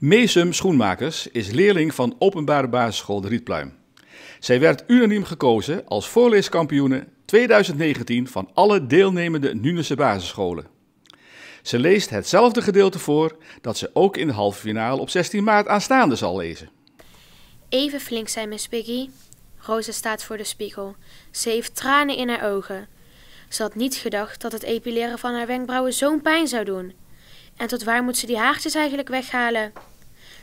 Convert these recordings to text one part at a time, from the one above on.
Meesum Schoenmakers is leerling van Openbare Basisschool de Rietpluim. Zij werd unaniem gekozen als voorleeskampioene 2019 van alle deelnemende Nunense basisscholen. Ze leest hetzelfde gedeelte voor dat ze ook in de halve finale op 16 maart aanstaande zal lezen. Even flink zijn, Miss Piggy. Rosa staat voor de spiegel. Ze heeft tranen in haar ogen. Ze had niet gedacht dat het epileren van haar wenkbrauwen zo'n pijn zou doen. En tot waar moet ze die haartjes eigenlijk weghalen?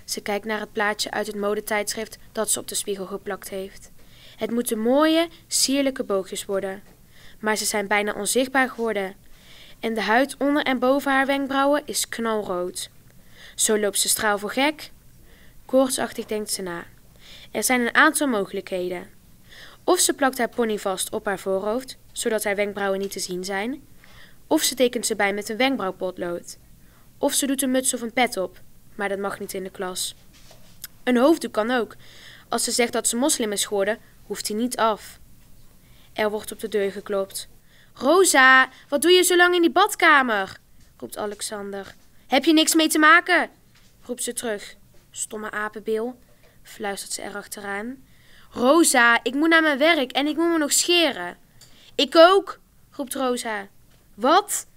Ze kijkt naar het plaatje uit het modetijdschrift dat ze op de spiegel geplakt heeft. Het moeten mooie, sierlijke boogjes worden. Maar ze zijn bijna onzichtbaar geworden. En de huid onder en boven haar wenkbrauwen is knalrood. Zo loopt ze straal voor gek. Koortsachtig denkt ze na. Er zijn een aantal mogelijkheden. Of ze plakt haar pony vast op haar voorhoofd, zodat haar wenkbrauwen niet te zien zijn. Of ze tekent ze bij met een wenkbrauwpotlood. Of ze doet een muts of een pet op, maar dat mag niet in de klas. Een hoofddoek kan ook. Als ze zegt dat ze moslim is geworden, hoeft hij niet af. Er wordt op de deur geklopt. Rosa, wat doe je zo lang in die badkamer? roept Alexander. Heb je niks mee te maken? roept ze terug. Stomme apenbeel, fluistert ze erachteraan. Rosa, ik moet naar mijn werk en ik moet me nog scheren. Ik ook, roept Rosa. Wat?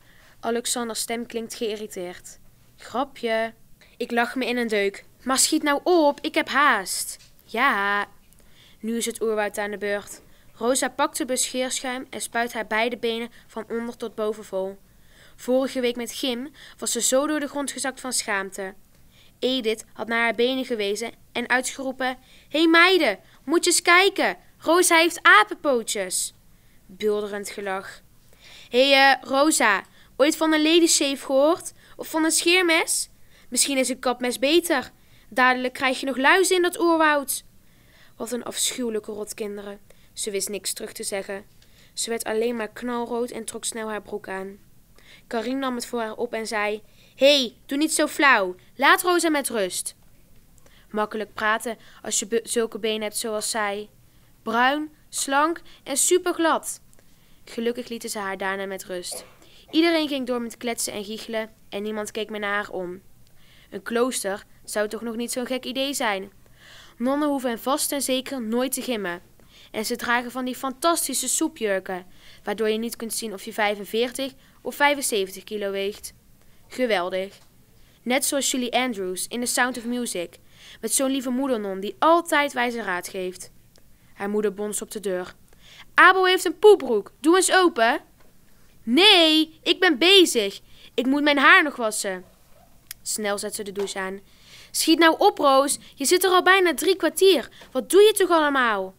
Alexanders stem klinkt geïrriteerd. Grapje. Ik lach me in een deuk. Maar schiet nou op, ik heb haast. Ja. Nu is het oerwoud aan de beurt. Rosa pakt de bescheerschuim en spuit haar beide benen van onder tot boven vol. Vorige week met Gim was ze zo door de grond gezakt van schaamte. Edith had naar haar benen gewezen en uitgeroepen: hey meiden, moet je eens kijken! Rosa heeft apenpootjes! Bulderend gelach. Hé eh, Rosa, ooit van een ladyshape gehoord? Of van een scheermes? Misschien is een kapmes beter. Dadelijk krijg je nog luizen in dat oerwoud. Wat een afschuwelijke rotkinderen. Ze wist niks terug te zeggen. Ze werd alleen maar knalrood en trok snel haar broek aan. Karin nam het voor haar op en zei: Hé, hey, doe niet zo flauw. Laat Rosa met rust. Makkelijk praten als je zulke benen hebt zoals zij. Bruin, slank en superglad. Gelukkig lieten ze haar daarna met rust. Iedereen ging door met kletsen en giechelen en niemand keek meer naar haar om. Een klooster zou toch nog niet zo'n gek idee zijn? Nonnen hoeven vast en zeker nooit te gimmen. En ze dragen van die fantastische soepjurken, waardoor je niet kunt zien of je 45 of 75 kilo weegt. Geweldig. Net zoals Julie Andrews in The Sound of Music, met zo'n lieve moedernon die altijd wijze raad geeft. Haar moeder bonst op de deur. Abel heeft een poepbroek, doe eens open. Nee, ik ben bezig. Ik moet mijn haar nog wassen. Snel zet ze de douche aan. Schiet nou op, Roos. Je zit er al bijna drie kwartier. Wat doe je toch allemaal?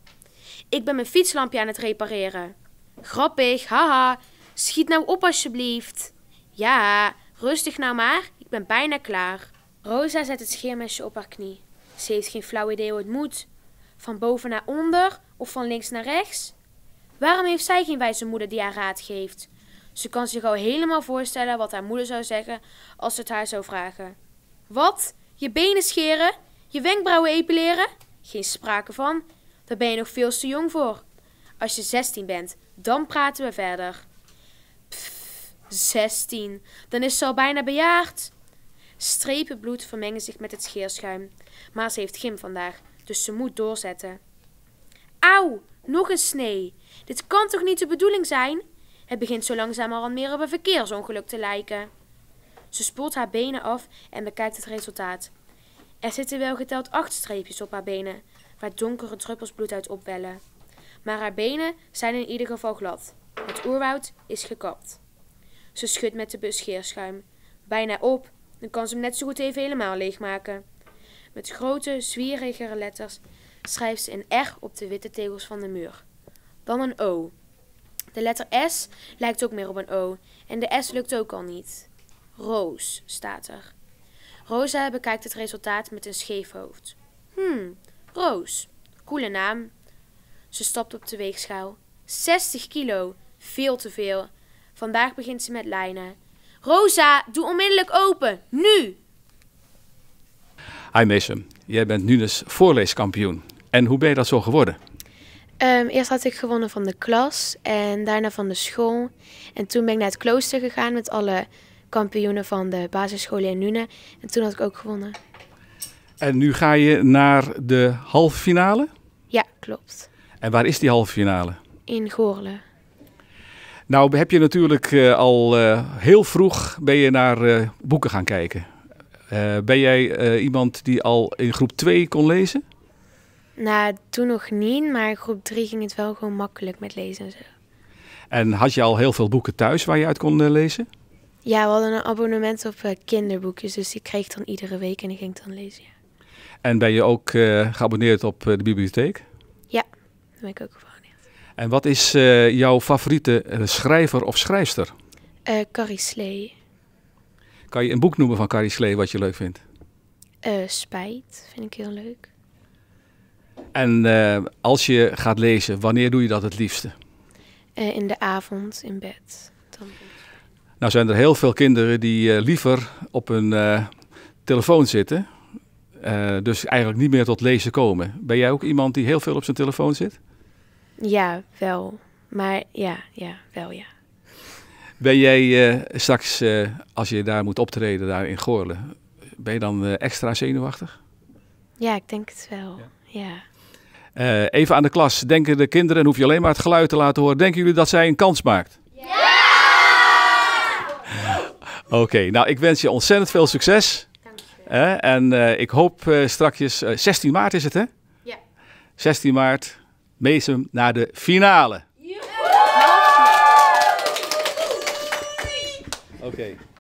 Ik ben mijn fietslampje aan het repareren. Grappig, haha. Schiet nou op alsjeblieft. Ja, rustig nou maar. Ik ben bijna klaar. Rosa zet het scheermesje op haar knie. Ze heeft geen flauw idee hoe het moet. Van boven naar onder of van links naar rechts? Waarom heeft zij geen wijze moeder die haar raad geeft? Ze kan zich al helemaal voorstellen wat haar moeder zou zeggen als ze het haar zou vragen. Wat? Je benen scheren? Je wenkbrauwen epileren? Geen sprake van. Daar ben je nog veel te jong voor. Als je 16 bent, dan praten we verder. Pff, 16. Dan is ze al bijna bejaard. Strepen bloed vermengen zich met het scheerschuim. Maar ze heeft gym vandaag, dus ze moet doorzetten. Auw, nog een snee. Dit kan toch niet de bedoeling zijn? Het begint zo langzamerhand meer op een verkeersongeluk te lijken. Ze spoelt haar benen af en bekijkt het resultaat. Er zitten wel geteld acht streepjes op haar benen, waar donkere druppels bloed uit opwellen. Maar haar benen zijn in ieder geval glad. Het oerwoud is gekapt. Ze schudt met de bescheerschuim. Bijna op, dan kan ze hem net zo goed even helemaal leegmaken. Met grote, zwierigere letters schrijft ze een R op de witte tegels van de muur. Dan een O. De letter S lijkt ook meer op een O. En de S lukt ook al niet. Roos staat er. Rosa bekijkt het resultaat met een scheef hoofd. Hmm, Roos. Coole naam. Ze stapt op de weegschaal. 60 kilo. Veel te veel. Vandaag begint ze met lijnen. Rosa, doe onmiddellijk open. Nu! Hi Mason, jij bent nu dus voorleeskampioen. En hoe ben je dat zo geworden? Ehm, eerst had ik gewonnen van de klas en daarna van de school. En toen ben ik naar het klooster gegaan met alle kampioenen van de basisscholen in Nune. En toen had ik ook gewonnen. En nu ga je naar de halve finale? Ja, klopt. En waar is die halve finale? In Goorlen. Nou heb je natuurlijk eh, al eh, heel vroeg ben je naar eh, boeken gaan kijken. ben jij iemand die al in groep 2 kon lezen? Nou, toen nog niet, maar groep 3 ging het wel gewoon makkelijk met lezen en zo. En had je al heel veel boeken thuis waar je uit kon eh, lezen? Ja, we hadden een abonnement op eh, kinderboekjes, dus die kreeg ik dan iedere week en die ging ik dan lezen. En ben je ook eh, geabonneerd op de bibliotheek? Ja, daar ben ik ook geabonneerd. En wat is jouw favoriete schrijver of schrijfster? Carrie Slee. Kan je een boek noemen van Carrie Slee wat je leuk vindt? Spijt vind ik heel leuk. En eh, als je gaat lezen, wanneer doe je dat het liefste? Eh, in de avond in bed. Dan... Nou zijn er heel veel kinderen die eh, liever op hun telefoon zitten. dus eigenlijk niet meer tot lezen komen. Ben jij ook iemand die heel veel op zijn telefoon zit? Ja, wel. Maar ja, ja, wel ja. Ben jij straks, als je daar moet optreden, daar in Goorlen, ben je dan extra zenuwachtig? Ja, ik denk het wel. ja. Eh, even aan de klas. Denken de kinderen, en hoef je alleen maar het geluid te laten horen. Denken jullie dat zij een kans maakt? Ja! Oké, nou ik wens je ontzettend veel succes. Dank je. en eh, ik hoop uh, eh, strakjes, 16 maart is het hè? Ja. 16 maart, meesem naar de finale. Ja! Oké.